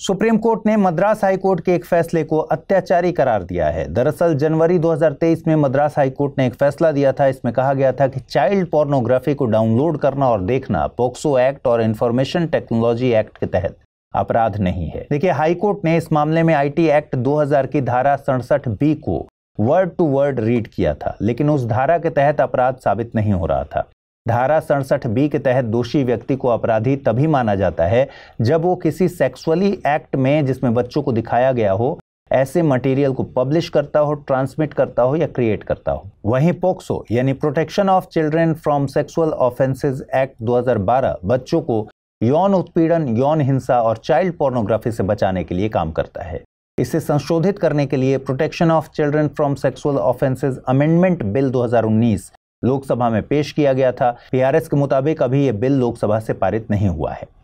supreme court ने Madras high court के एक फैसले को अत्याचारी करार दिया है दरअसल जनवरी 2023 में मद्रास हाई कोर्ट ने एक फैसला दिया था इसमें कहा गया था कि चाइल्ड पोर्नोग्राफी को डाउनलोड करना और देखना पोक्सो एक्ट और इंफॉर्मेशन टेक्नोलॉजी एक्ट के तहत अपराध नहीं है देखिए हाईकोर्ट ने इस मामले में आईटी एक्ट 2000 की धारा सड़सठ बी को वर्ड टू वर्ड रीड किया था लेकिन उस धारा के तहत अपराध साबित नहीं हो रहा था धारा सड़सठ बी के तहत दोषी व्यक्ति को अपराधी तभी माना जाता है जब वो किसी सेक्सुअली एक्ट में जिसमें बच्चों को दिखाया गया हो ऐसे मटेरियल को पब्लिश करता हो ट्रांसमिट करता हो या क्रिएट करता हो वहीं पोक्सो यानी protection of children from sexual offences act 2012 बच्चों को यौन उत्पीड़न यौन हिंसा और चाइल्ड पोर्नोग्राफी से बचाने के लिए काम करता है इसे संशोधित करने के लिए protection of children from sexual offences amendment bill 2019 Lok Sabha में पेश किया गया था पीआरएस के मुताबिक अभी ये बिल लोकसभा से पारित नहीं हुआ है